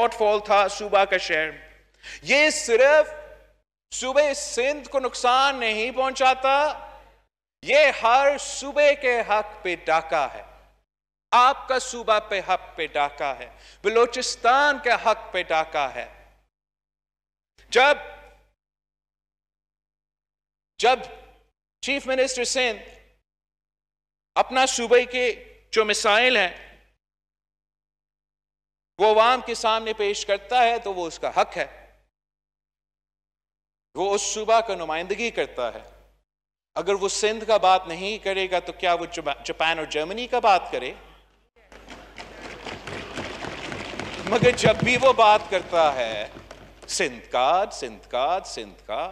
Shortfall था सूबा का शहर ये सिर्फ सूबे सिंध को नुकसान नहीं पहुंचाता ये हर सूबे के हक पे डाका है आपका सूबा पे हक पे डाका है बलोचिस्तान के हक पे डाका है जब जब चीफ मिनिस्टर सिंध अपना सूबे के जो मिसाइल हैं वो अवाम के सामने पेश करता है तो वो उसका हक है वो उस सूबा का नुमाइंदगी करता है अगर वो सिंध का बात नहीं करेगा तो क्या वो जापान और जर्मनी का बात करे मगर जब भी वो बात करता है सिंध का सिंध का सिंध का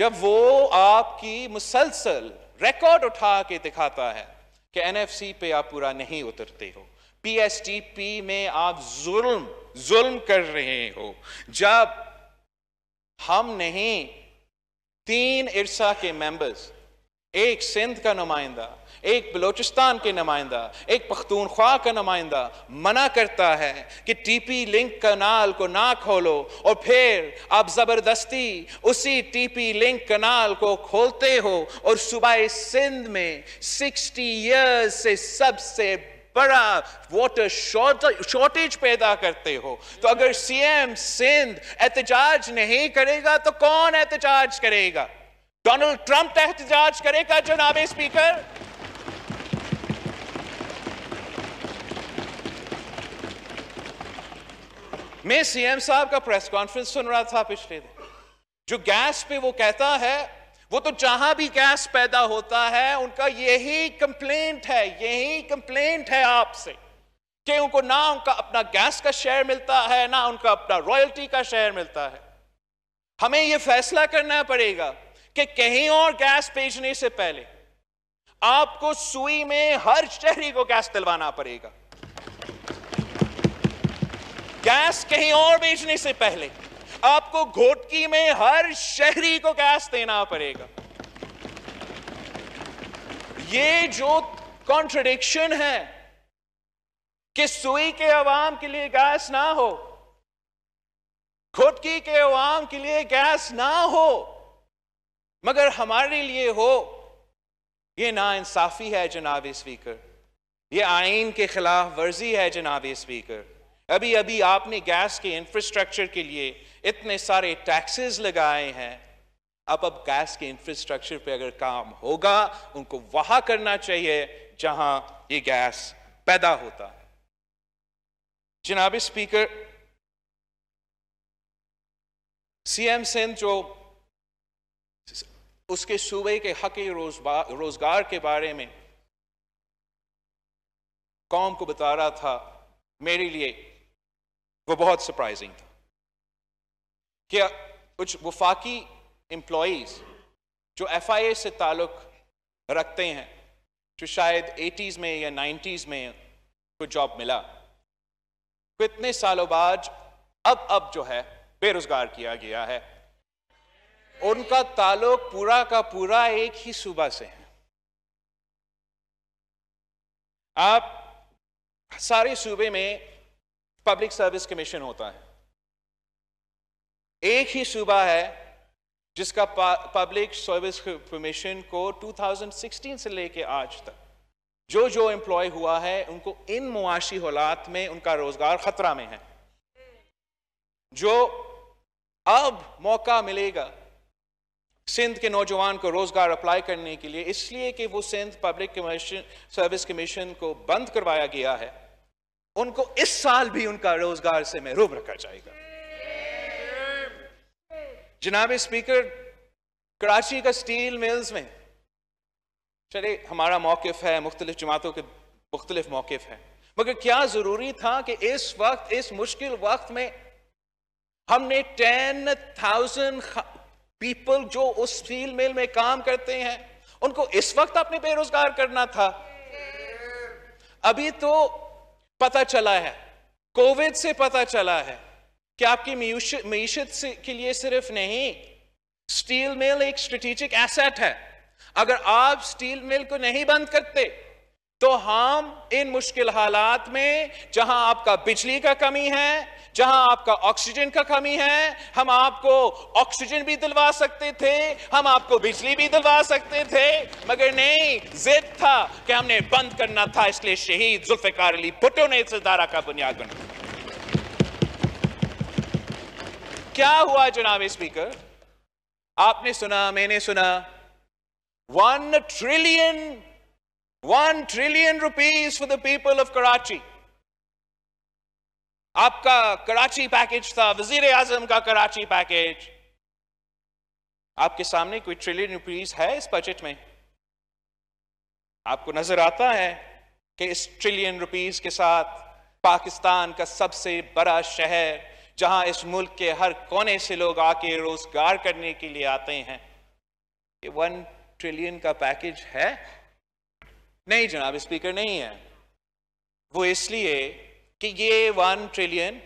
जब वो आपकी मुसलसल रिकॉर्ड उठा के दिखाता है कि एनएफसी पे आप पूरा नहीं उतरते हो पीएसटीपी में आप जुल्म जुल्म कर रहे हो जब हम नहीं तीन इरसा के मेंबर्स एक सिंध का नुमाइंदा एक बलोचिस्तान के नुमाइंदा एक पख्तूनख्वा का नुमाइंदा मना करता है कि टीपी लिंक कनाल को ना खोलो और फिर आप ज़बरदस्ती उसी टीपी लिंक कनाल को खोलते हो और सुबह सिंध में 60 इयर्स से सबसे बड़ा वाटर शॉर्टेज पैदा करते हो तो अगर सीएम सिंध एहतजाज नहीं करेगा तो कौन एहतजाज करेगा डोनाल्ड ट्रंप एहतजाज करेगा जनाब स्पीकर मैं सीएम साहब का प्रेस कॉन्फ्रेंस सुन रहा था पिछले दिन जो गैस पे वो कहता है वो तो जहां भी गैस पैदा होता है उनका यही कंप्लेंट है यही कंप्लेंट है आपसे कि उनको ना उनका अपना गैस का शेयर मिलता है ना उनका अपना रॉयल्टी का शेयर मिलता है हमें यह फैसला करना पड़ेगा कि कहीं और गैस बेचने से पहले आपको सुई में हर शहरी को गैस दिलवाना पड़ेगा गैस कहीं और बेचने से पहले आपको घोटकी में हर शहरी को गैस देना पड़ेगा ये जो कॉन्ट्रडिक्शन है कि सुई के अवाम के लिए गैस ना हो खुटकी के अवाम के लिए गैस ना हो मगर हमारे लिए हो यह इंसाफी है जनाब स्पीकर ये आइन के खिलाफ वर्जी है जनाब स्पीकर अभी अभी आपने गैस के इंफ्रास्ट्रक्चर के लिए इतने सारे टैक्सेस लगाए हैं अब अब गैस के इंफ्रास्ट्रक्चर पे अगर काम होगा उनको वहां करना चाहिए जहां ये गैस पैदा होता है जनाब स्पीकर सीएम सिंह जो उसके सूबे के हक रोजगार के बारे में कौम को बता रहा था मेरे लिए वो बहुत सरप्राइजिंग था कि कुछ वफाकी एम्प्लॉज जो एफ आई ए से ताल्लुक़ रखते हैं जो शायद एटीज़ में या नाइन्टीज़ में को जॉब मिला कितने सालों बाद अब अब जो है बेरोज़गार किया गया है उनका ताल्लुक पूरा का पूरा एक ही सूबा से है आप सारे सूबे में पब्लिक सर्विस कमीशन होता है एक ही सूबा है जिसका पब्लिक सर्विस कमीशन को 2016 से लेके आज तक जो जो एम्प्लॉय हुआ है उनको इन मुआशी हालात में उनका रोजगार खतरा में है जो अब मौका मिलेगा सिंध के नौजवान को रोजगार अप्लाई करने के लिए इसलिए कि वो Sindh public commission service commission को बंद करवाया गया है उनको इस साल भी उनका रोजगार से महरूम रखा जाएगा जनाब स्पीकर कराची का स्टील मिल्स में चले हमारा मौकफ है मुख्तलिफ जमातों के मुख्तलिफ मौकफ है मगर क्या जरूरी था कि इस वक्त इस मुश्किल वक्त में हमने टेन थाउजेंड पीपल जो उस स्टील मिल में काम करते हैं उनको इस वक्त अपने बेरोजगार करना था अभी तो पता चला है कोविड से पता चला है कि आपकी मीशत के लिए सिर्फ नहीं स्टील मिल एक स्ट्रेटेजिक एसेट है अगर आप स्टील मिल को नहीं बंद करते तो हम इन मुश्किल हालात में जहां आपका बिजली का कमी है जहां आपका ऑक्सीजन का कमी है हम आपको ऑक्सीजन भी दिलवा सकते थे हम आपको बिजली भी दिलवा सकते थे मगर नहीं जिद था कि हमने बंद करना था इसलिए शहीद जुल्फिकार अली भुट्टो ने इस इदारा का बुनियाद बनाया क्या हुआ चुनावी स्पीकर आपने सुना मैंने सुना one trillion one trillion rupees for the people of Karachi आपका कराची पैकेज था वजीर आजम का कराची पैकेज आपके सामने कोई ट्रिलियन रुपीज है इस बजट में आपको नजर आता है कि इस ट्रिलियन रुपीज के साथ पाकिस्तान का सबसे बड़ा शहर जहां इस मुल्क के हर कोने से लोग आके रोजगार करने के लिए आते हैं ये वन ट्रिलियन का पैकेज है नहीं जनाब स्पीकर नहीं है वो इसलिए कि ये वन ट्रिलियन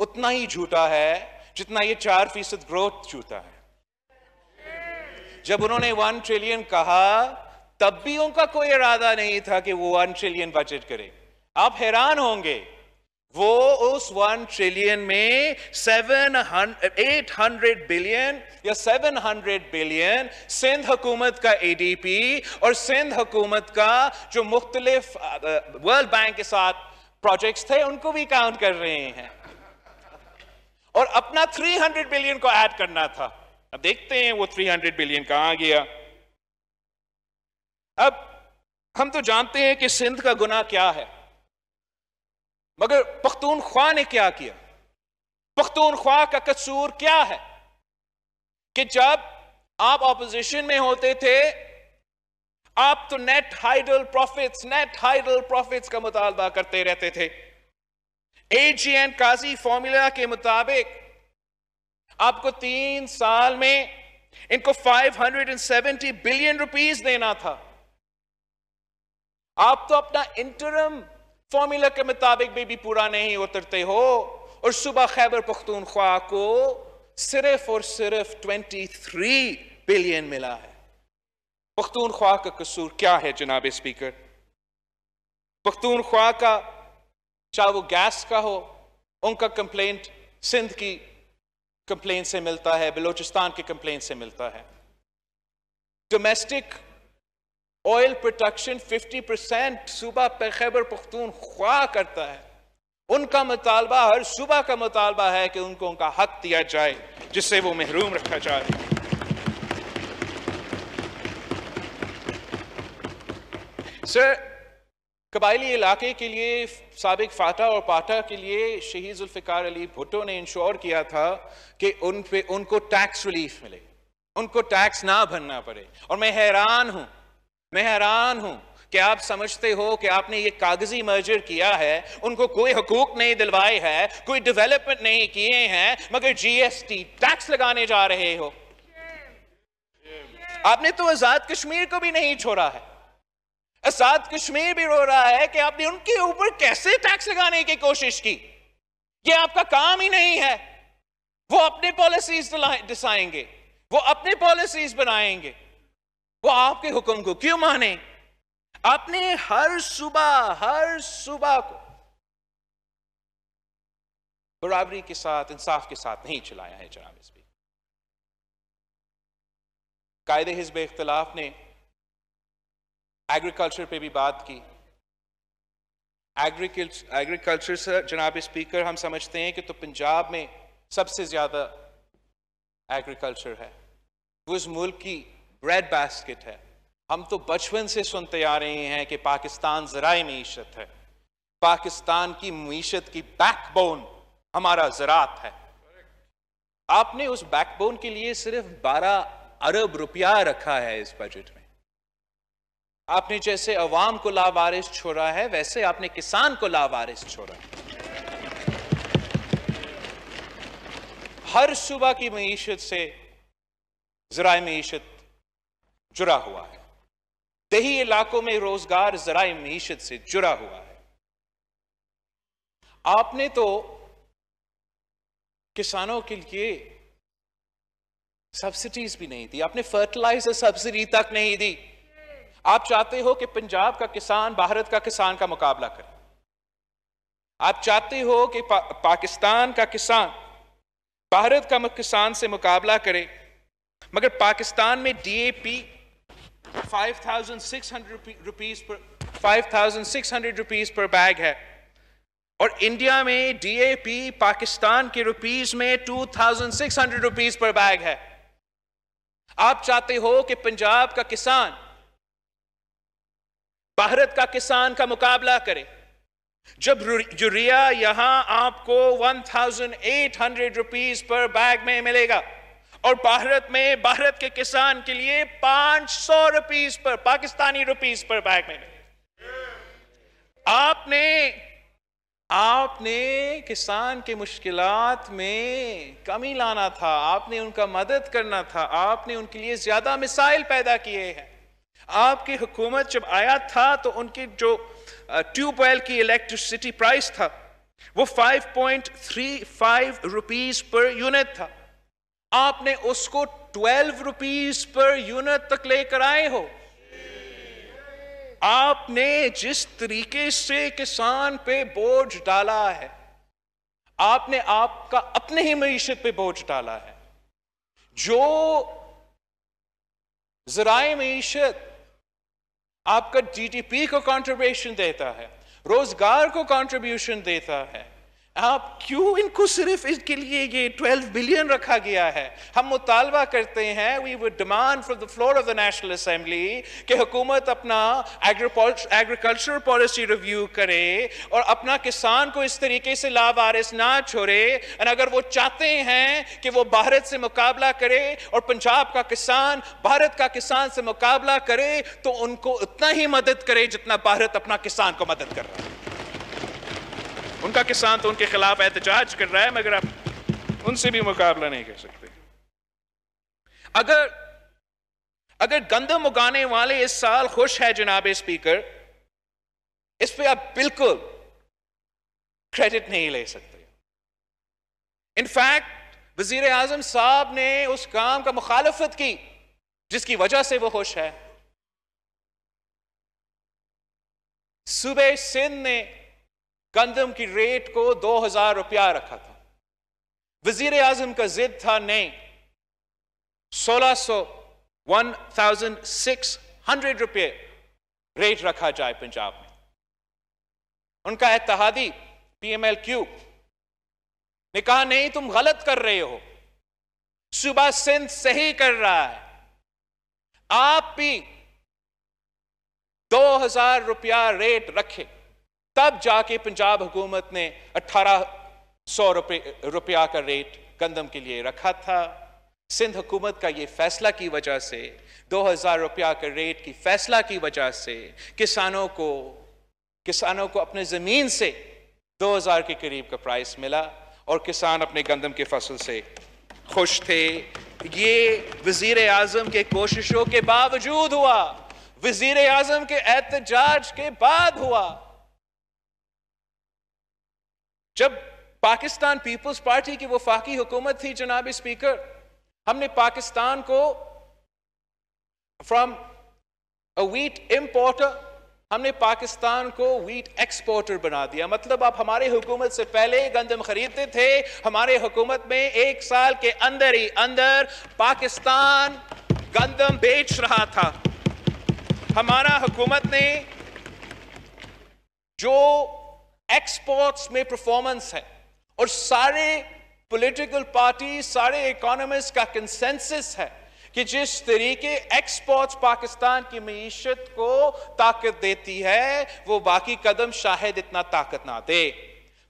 उतना ही झूठा है जितना ये चार फीसद ग्रोथ झूठा है जब उन्होंने वन ट्रिलियन कहा तब भी उनका कोई इरादा नहीं था कि वो वन ट्रिलियन बजट करे आप हैरान होंगे वो उस वन ट्रिलियन में सेवन एट हंड्रेड बिलियन या सेवन हंड्रेड बिलियन सिंध हुकूमत का एडीपी और सिंध हुकूमत का जो मुख्तलिफ वर्ल्ड बैंक के साथ प्रोजेक्ट्स थे उनको भी काउंट कर रहे हैं और अपना 300 बिलियन को ऐड करना था अब देखते हैं वो 300 बिलियन कहां गया अब हम तो जानते हैं कि सिंध का गुना क्या है मगर पख्तून ख्वा ने क्या किया पख्तून ख्वा का कसूर क्या है कि जब आप ऑपोजिशन में होते थे आप तो net hydel profits net hydel profits का मुतालबा करते रहते थे एजीएन काजी फॉर्मूला के मुताबिक आपको तीन साल में इनको 570 बिलियन रुपीस देना था आप तो अपना इंटरम फॉर्मूला के मुताबिक भी, भी पूरा नहीं उतरते हो और सुबह खैबर पख्तूनख्वा को सिर्फ और सिर्फ 23 बिलियन मिला है पख्तूनख्वा का कसूर क्या है जनाब स्पीकर पख्तूनख्वा का चाहे वो गैस का हो उनका कंप्लेंट सिंध की कंप्लेंट से मिलता है बलोचिस्तान की कंप्लेंट से मिलता है डोमेस्टिक ऑयल प्रोडक्शन 50 परसेंट सुबह सूबा खैबर ख्वा करता है उनका मुतालबा हर सुबह का मुतालबा है कि उनको उनका हक दिया जाए जिससे वो महरूम रखा जाए सर कबायली इलाके के लिए सबक फाटा और पाटा के लिए शहीद उल्फिकार अली भुट्टो ने इंश्योर किया था कि उन पे उनको टैक्स रिलीफ मिले उनको टैक्स ना भरना पड़े और मैं हैरान हूं मैं हैरान हूं कि आप समझते हो कि आपने ये कागजी मर्जर किया है उनको कोई हकूक नहीं दिलवाए हैं कोई डेवलपमेंट नहीं किए हैं मगर जीएसटी टैक्स लगाने जा रहे हो आपने तो आजाद कश्मीर को भी नहीं छोड़ा है आजाद कश्मीर भी रो रहा है कि आपने उनके ऊपर कैसे टैक्स लगाने की कोशिश की ये आपका काम ही नहीं है वो अपने पॉलिसीज दिसाएंगे वो अपने पॉलिसीज बनाएंगे वो आपके हुक्म को क्यों माने आपने हर सुबह हर सुबह को बराबरी के साथ इंसाफ के साथ नहीं चलाया है जनाब इस कायदे हिजब इख्तलाफ ने एग्रीकल्चर पे भी बात की एग्रीकल्चर से जनाब स्पीकर हम समझते हैं कि तो पंजाब में सबसे ज़्यादा एग्रीकल्चर है वो इस मुल्क की ब्रेड बास्केट है हम तो बचपन से सुनते आ रहे हैं कि पाकिस्तान जराए मीशत है पाकिस्तान की मीशत की बैकबोन हमारा ज़रात है आपने उस बैकबोन के लिए सिर्फ 12 अरब रुपया रखा है इस बजट में आपने जैसे अवाम को लावारिस छोड़ा है वैसे आपने किसान को लावारिस छोड़ा है हर सुबह की मीशत से जरा मीशत जुड़ा हुआ है दही इलाकों में रोजगार जरा मीशत से जुड़ा हुआ है आपने तो किसानों के लिए सब्सिडीज भी नहीं दी आपने फर्टिलाइजर सब्सिडी तक नहीं दी आप चाहते हो कि पंजाब का किसान भारत का किसान का मुकाबला करे आप चाहते हो कि पा, पाकिस्तान का किसान भारत का किसान से मुकाबला करे मगर पाकिस्तान में डीएपी 5,600 रुपीस पर 5,600 रुपीस पर बैग है और इंडिया में डीएपी पाकिस्तान के रुपीस में 2,600 रुपीस पर बैग है आप चाहते हो कि पंजाब का किसान भारत का किसान का मुकाबला करे जब यूरिया यहां आपको 1,800 रुपीस पर बैग में मिलेगा और भारत में भारत के किसान के लिए 500 rupees per Pakistani rupees per bag में आपने आपने किसान के मुश्किलात में कमी लाना था आपने उनका मदद करना था आपने उनके लिए ज्यादा मिसाइल पैदा किए हैं आपकी हुकूमत जब आया था तो उनकी जो ट्यूबवेल की इलेक्ट्रिसिटी प्राइस था वो 5.35 रुपीस पर यूनिट था आपने उसको ट्वेल्व रुपीज पर यूनिट तक लेकर आए हो आपने जिस तरीके से किसान पे बोझ डाला है आपने आपका अपने ही मीशत पे बोझ डाला है जो जराए मीशत आपका जीडीपी को कंट्रीब्यूशन देता है रोजगार को कंट्रीब्यूशन देता है आप क्यों इनको सिर्फ इसके लिए ये 12 बिलियन रखा गया है हम मुतालबा करते हैं we would demand from the floor of the national assembly कि हुकूमत अपना एग्रीकल्चर पॉलिसी रिव्यू करे और अपना किसान को इस तरीके से लावारिस ना छोड़े और अगर वो चाहते हैं कि वो भारत से मुकाबला करे और पंजाब का किसान भारत का किसान से मुकाबला करे तो उनको उतना ही मदद करे जितना भारत अपना किसान को मदद कर रहा है उनका किसान तो उनके खिलाफ एहतजाज कर रहा है मगर आप उनसे भी मुकाबला नहीं कर सकते अगर अगर गंदम उगाने वाले इस साल खुश है जनाब स्पीकर इस पे आप बिल्कुल क्रेडिट नहीं ले सकते इनफैक्ट वजीर आजम साहब ने उस काम का मुखालफत की जिसकी वजह से वो खुश है सूबे सिंध ने गंदम की रेट को दो हजार रुपया रखा था वजीर आजम का जिद था नहीं सोलह सो वन थाउजेंड सिक्स हंड्रेड रुपये रेट रखा जाए पंजाब में उनका एतहादी पीएमएल क्यू ने कहा नहीं तुम गलत कर रहे हो सुबह सिंध सही कर रहा है आप भी दो हजार रुपया रेट रखें तब जाके पंजाब हुकूमत ने अठारह सौ रुपये रुपया का रेट गंदम के लिए रखा था सिंध हुकूमत का ये फैसला की वजह से दो हज़ार रुपया के रेट की फैसला की वजह से किसानों को किसानों को अपने ज़मीन से दो हज़ार के करीब का प्राइस मिला और किसान अपने गंदम के फसल से खुश थे ये वजीर अजम के कोशिशों के बावजूद हुआ वजीर आजम के एहतजाज के बाद हुआ जब पाकिस्तान पीपल्स पार्टी की वफाकी हुकूमत थी जनाब स्पीकर हमने पाकिस्तान को फ्रॉम अ वीट इम्पोर्टर हमने पाकिस्तान को वीट एक्सपोर्टर बना दिया मतलब आप हमारे हुकूमत से पहले गंदम खरीदते थे हमारे हुकूमत में एक साल के अंदर ही अंदर पाकिस्तान गंदम बेच रहा था हमारा हुकूमत ने जो एक्सपोर्ट्स में परफॉर्मेंस है और सारे पॉलिटिकल पार्टी सारे इकोनॉमिस्ट का कंसेंसस है कि जिस तरीके एक्सपोर्ट्स पाकिस्तान की मीशत को ताकत देती है वो बाकी कदम शायद इतना ताकत ना दे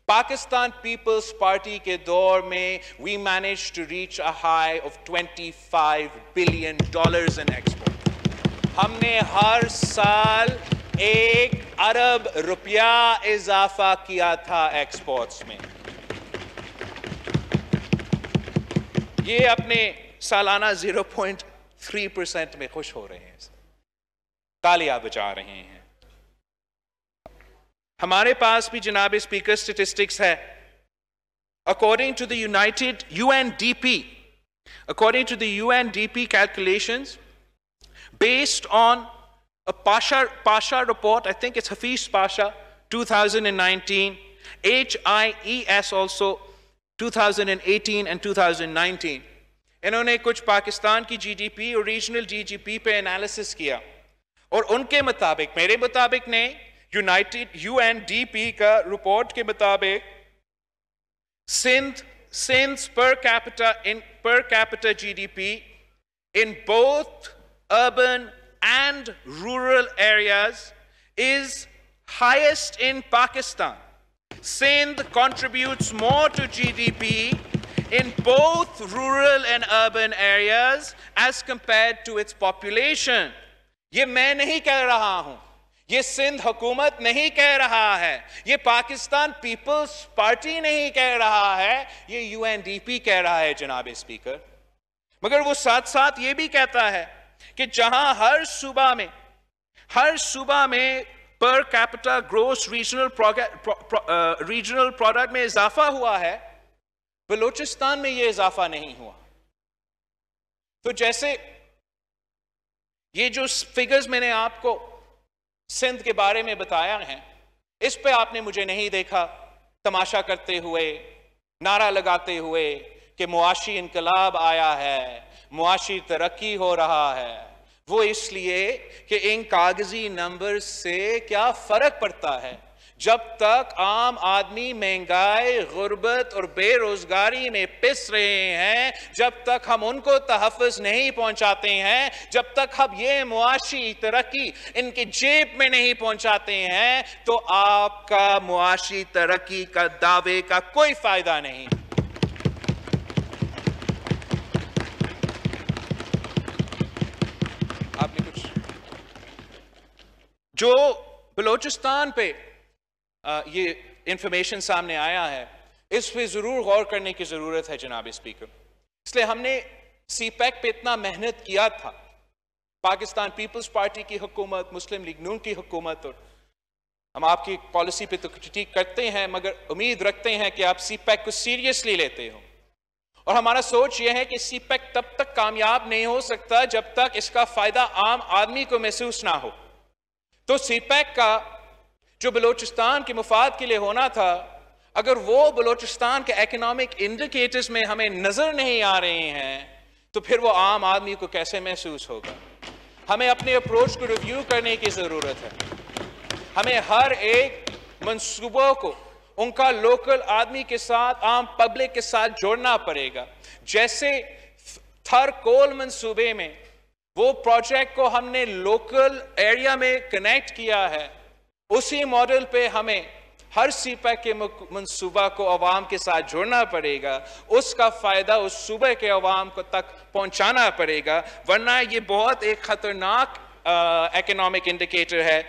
पाकिस्तान पीपल्स पार्टी के दौर में we manage to reach a high of 25 billion dollars in export हमने हर साल एक अरब रुपया इजाफा किया था एक्सपोर्ट्स में ये अपने सालाना 0.3 परसेंट में खुश हो रहे हैं तालियां बचा रहे हैं हमारे पास भी जनाब स्पीकर स्टेटिस्टिक्स है according to the united UNDP according to the UNDP calculations based on a Pasha, report, I think it's Hafiz Pasha, 2019, HIES also, 2018 and 2019. इन्होंने कुछ पाकिस्तान की GDP और regional GDP पे analysis किया और उनके मुताबिक मेरे मुताबिक ने United UNDP का report के मुताबिक Sindh Sindh per capita in per capita GDP in both urban and rural areas is highest in Pakistan. Sindh contributes more to GDP in both rural and urban areas as compared to its population. ये मैं नहीं कह रहा हूं ये सिंध हुकूमत नहीं कह रहा है ये पाकिस्तान पीपल्स पार्टी नहीं कह रहा है ये यूएनडीपी कह रहा है जनाब स्पीकर मगर वो साथ साथ ये भी कहता है कि जहां हर सूबा में हर सूबा में per capital gross regional regional product में इजाफा हुआ है बलोचिस्तान में यह इजाफा नहीं हुआ तो जैसे ये जो फिगर्स मैंने आपको सिंध के बारे में बताया है इस पे आपने मुझे नहीं देखा तमाशा करते हुए नारा लगाते हुए कि मुआशी इनकलाब आया है मुआशी तरक्की हो रहा है वो इसलिए कि इन कागजी नंबर से क्या फर्क पड़ता है जब तक आम आदमी महंगाई गुर्बत और बेरोजगारी में पिस रहे हैं जब तक हम उनको तहफ़ नहीं पहुंचाते हैं जब तक हम ये मुआशी तरक्की इनकी जेब में नहीं पहुंचाते हैं तो आपका मुआशी तरक्की का दावे का कोई फ़ायदा नहीं जो बलोचिस्तान पे ये इंफॉर्मेशन सामने आया है इस पे ज़रूर गौर करने की ज़रूरत है जनाब स्पीकर इसलिए हमने सी पैक पर इतना मेहनत किया था पाकिस्तान पीपल्स पार्टी की हुकूमत मुस्लिम लीग नून की हुकूमत और हम आपकी पॉलिसी पे तो क्रिटिक करते हैं मगर उम्मीद रखते हैं कि आप सी पैक e को सीरियसली लेते हो और हमारा सोच यह है कि सी पैक e तब तक कामयाब नहीं हो सकता जब तक इसका फायदा आम आदमी को महसूस ना हो तो सीपैक का जो बलोचिस्तान के मुफाद के लिए होना था अगर वो बलोचिस्तान के इकोनॉमिक इंडिकेटर्स में हमें नज़र नहीं आ रहे हैं तो फिर वो आम आदमी को कैसे महसूस होगा हमें अपने अप्रोच को रिव्यू करने की ज़रूरत है हमें हर एक मनसूबों को उनका लोकल आदमी के साथ आम पब्लिक के साथ जोड़ना पड़ेगा जैसे थर कोल मनसूबे में वो प्रोजेक्ट को हमने लोकल एरिया में कनेक्ट किया है उसी मॉडल पे हमें हर सीपा के मनसूबा को अवाम के साथ जोड़ना पड़ेगा उसका फ़ायदा उस सूबे के अवाम को तक पहुंचाना पड़ेगा वरना ये बहुत एक ख़तरनाक इकोनॉमिक इंडिकेटर है